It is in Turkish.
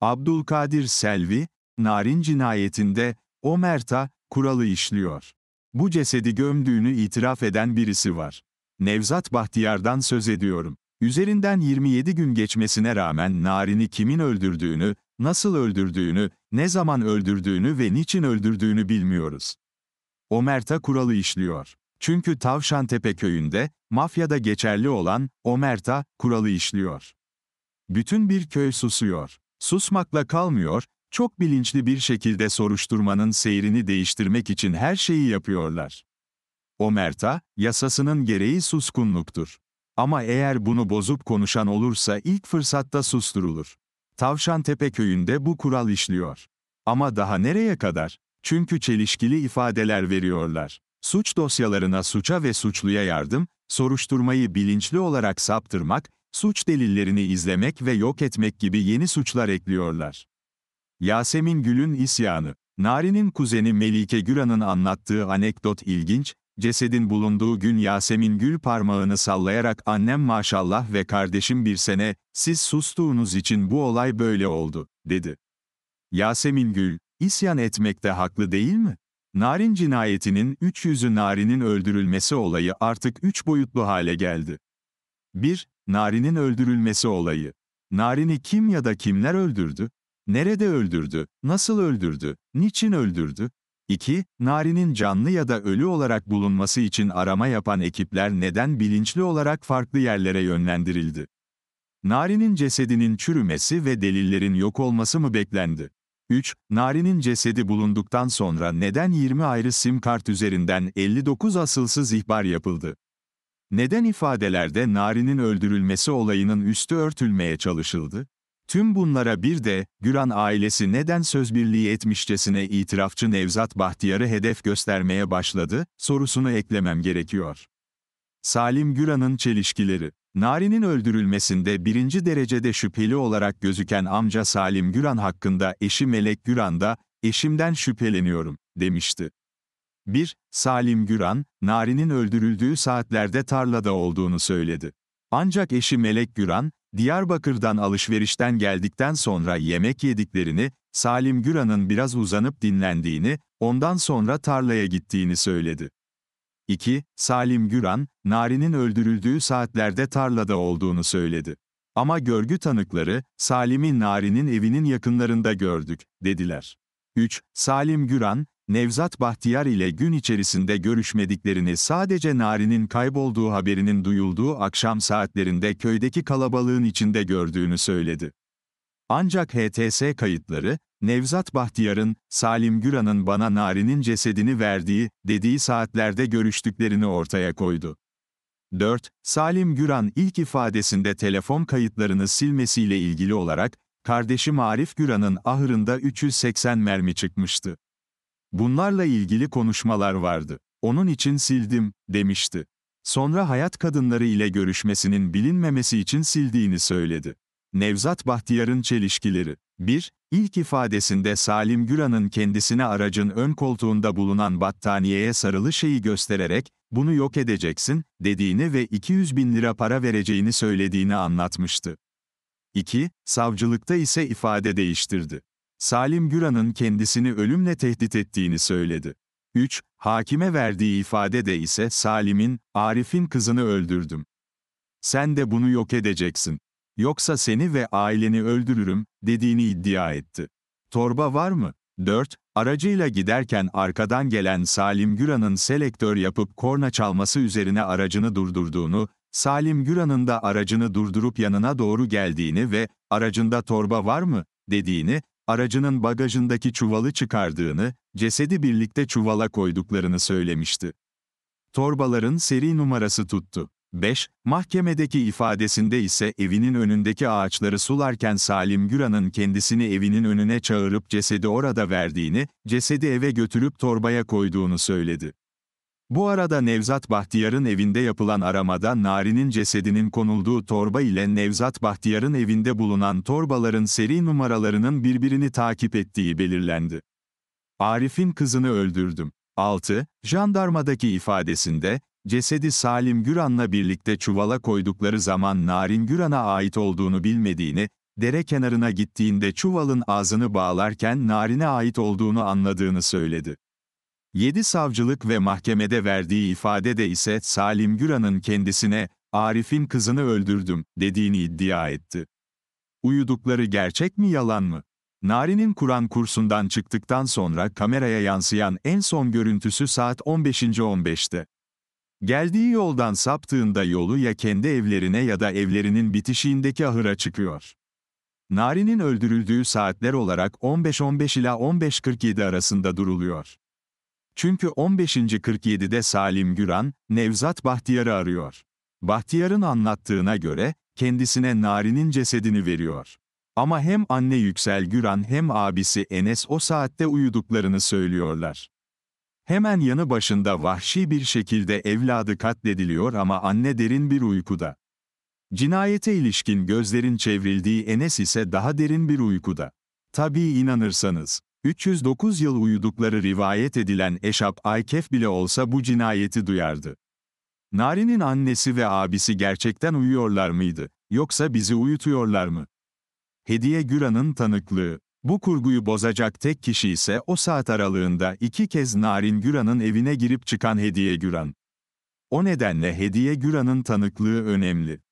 Abdülkadir Selvi, Narin cinayetinde, Omerta kuralı işliyor. Bu cesedi gömdüğünü itiraf eden birisi var. Nevzat Bahtiyar'dan söz ediyorum. Üzerinden 27 gün geçmesine rağmen Narin'i kimin öldürdüğünü, nasıl öldürdüğünü, ne zaman öldürdüğünü ve niçin öldürdüğünü bilmiyoruz. Omerta kuralı işliyor. Çünkü Tavşantepe köyünde, mafyada geçerli olan Omerta kuralı işliyor. Bütün bir köy susuyor. Susmakla kalmıyor, çok bilinçli bir şekilde soruşturmanın seyrini değiştirmek için her şeyi yapıyorlar. Omerta, yasasının gereği suskunluktur. Ama eğer bunu bozup konuşan olursa ilk fırsatta susturulur. Tavşan Tepe köyünde bu kural işliyor. Ama daha nereye kadar? Çünkü çelişkili ifadeler veriyorlar. Suç dosyalarına suça ve suçluya yardım, soruşturmayı bilinçli olarak saptırmak, suç delillerini izlemek ve yok etmek gibi yeni suçlar ekliyorlar. Yasemin Gül'ün isyanı Nari'nin kuzeni Melike Güran'ın anlattığı anekdot ilginç, cesedin bulunduğu gün Yasemin Gül parmağını sallayarak annem maşallah ve kardeşim bir sene, siz sustuğunuz için bu olay böyle oldu, dedi. Yasemin Gül, isyan etmekte de haklı değil mi? Narin cinayetinin 300'ü Narin'in öldürülmesi olayı artık üç boyutlu hale geldi. 1. Nari'nin öldürülmesi olayı. Narin'i kim ya da kimler öldürdü? Nerede öldürdü? Nasıl öldürdü? Niçin öldürdü? 2. Narin'in canlı ya da ölü olarak bulunması için arama yapan ekipler neden bilinçli olarak farklı yerlere yönlendirildi? Narin'in cesedinin çürümesi ve delillerin yok olması mı beklendi? 3. Narin'in cesedi bulunduktan sonra neden 20 ayrı sim kart üzerinden 59 asılsız ihbar yapıldı? Neden ifadelerde Nari'nin öldürülmesi olayının üstü örtülmeye çalışıldı? Tüm bunlara bir de, Güran ailesi neden sözbirliği etmişçesine itirafçı Nevzat Bahtiyar'ı hedef göstermeye başladı, sorusunu eklemem gerekiyor. Salim Güran'ın çelişkileri Nari'nin öldürülmesinde birinci derecede şüpheli olarak gözüken amca Salim Güran hakkında eşi Melek Güran da, eşimden şüpheleniyorum, demişti. 1. Salim Güran, Nari'nin öldürüldüğü saatlerde tarlada olduğunu söyledi. Ancak eşi Melek Güran, Diyarbakır'dan alışverişten geldikten sonra yemek yediklerini, Salim Güran'ın biraz uzanıp dinlendiğini, ondan sonra tarlaya gittiğini söyledi. 2. Salim Güran, Nari'nin öldürüldüğü saatlerde tarlada olduğunu söyledi. Ama görgü tanıkları, Salim'i Nari'nin evinin yakınlarında gördük, dediler. 3. Salim Güran, Nevzat Bahtiyar ile gün içerisinde görüşmediklerini sadece Nari'nin kaybolduğu haberinin duyulduğu akşam saatlerinde köydeki kalabalığın içinde gördüğünü söyledi. Ancak HTS kayıtları, Nevzat Bahtiyar'ın, Salim Güran'ın bana Nari'nin cesedini verdiği, dediği saatlerde görüştüklerini ortaya koydu. 4. Salim Güran ilk ifadesinde telefon kayıtlarını silmesiyle ilgili olarak, kardeşi Arif Güran'ın ahırında 380 mermi çıkmıştı. Bunlarla ilgili konuşmalar vardı. Onun için sildim, demişti. Sonra hayat kadınları ile görüşmesinin bilinmemesi için sildiğini söyledi. Nevzat Bahtiyar'ın çelişkileri. 1. İlk ifadesinde Salim Güran'ın kendisine aracın ön koltuğunda bulunan battaniyeye sarılı şeyi göstererek, bunu yok edeceksin, dediğini ve 200 bin lira para vereceğini söylediğini anlatmıştı. 2. Savcılıkta ise ifade değiştirdi. Salim Güran'ın kendisini ölümle tehdit ettiğini söyledi. 3. Hakime verdiği ifade de ise Salim'in, Arif'in kızını öldürdüm. Sen de bunu yok edeceksin. Yoksa seni ve aileni öldürürüm, dediğini iddia etti. Torba var mı? 4. Aracıyla giderken arkadan gelen Salim Güran'ın selektör yapıp korna çalması üzerine aracını durdurduğunu, Salim Güran'ın da aracını durdurup yanına doğru geldiğini ve aracında torba var mı dediğini, aracının bagajındaki çuvalı çıkardığını, cesedi birlikte çuvala koyduklarını söylemişti. Torbaların seri numarası tuttu. 5. Mahkemedeki ifadesinde ise evinin önündeki ağaçları sularken Salim Güran'ın kendisini evinin önüne çağırıp cesedi orada verdiğini, cesedi eve götürüp torbaya koyduğunu söyledi. Bu arada Nevzat Bahtiyar'ın evinde yapılan aramada Nari'nin cesedinin konulduğu torba ile Nevzat Bahtiyar'ın evinde bulunan torbaların seri numaralarının birbirini takip ettiği belirlendi. Arif'in kızını öldürdüm. 6. Jandarmadaki ifadesinde, cesedi Salim Güran'la birlikte çuvala koydukları zaman Narin Güran'a ait olduğunu bilmediğini, dere kenarına gittiğinde çuvalın ağzını bağlarken Narin'e ait olduğunu anladığını söyledi. 7 savcılık ve mahkemede verdiği ifadede ise Salim Güran'ın kendisine, Arif'in kızını öldürdüm, dediğini iddia etti. Uyudukları gerçek mi yalan mı? Nari'nin Kur'an kursundan çıktıktan sonra kameraya yansıyan en son görüntüsü saat 15.15'te. Geldiği yoldan saptığında yolu ya kendi evlerine ya da evlerinin bitişiğindeki ahıra çıkıyor. Nari'nin öldürüldüğü saatler olarak 15.15 .15 ila 15.47 arasında duruluyor. Çünkü 15.47'de Salim Güran, Nevzat Bahtiyar'ı arıyor. Bahtiyar'ın anlattığına göre, kendisine Nari'nin cesedini veriyor. Ama hem anne Yüksel Güran hem abisi Enes o saatte uyuduklarını söylüyorlar. Hemen yanı başında vahşi bir şekilde evladı katlediliyor ama anne derin bir uykuda. Cinayete ilişkin gözlerin çevrildiği Enes ise daha derin bir uykuda. Tabii inanırsanız. 309 yıl uyudukları rivayet edilen Eşap Aykef bile olsa bu cinayeti duyardı. Nari'nin annesi ve abisi gerçekten uyuyorlar mıydı, yoksa bizi uyutuyorlar mı? Hediye Güran'ın tanıklığı. Bu kurguyu bozacak tek kişi ise o saat aralığında iki kez Narin Güran'ın evine girip çıkan Hediye Güran. O nedenle Hediye Güran'ın tanıklığı önemli.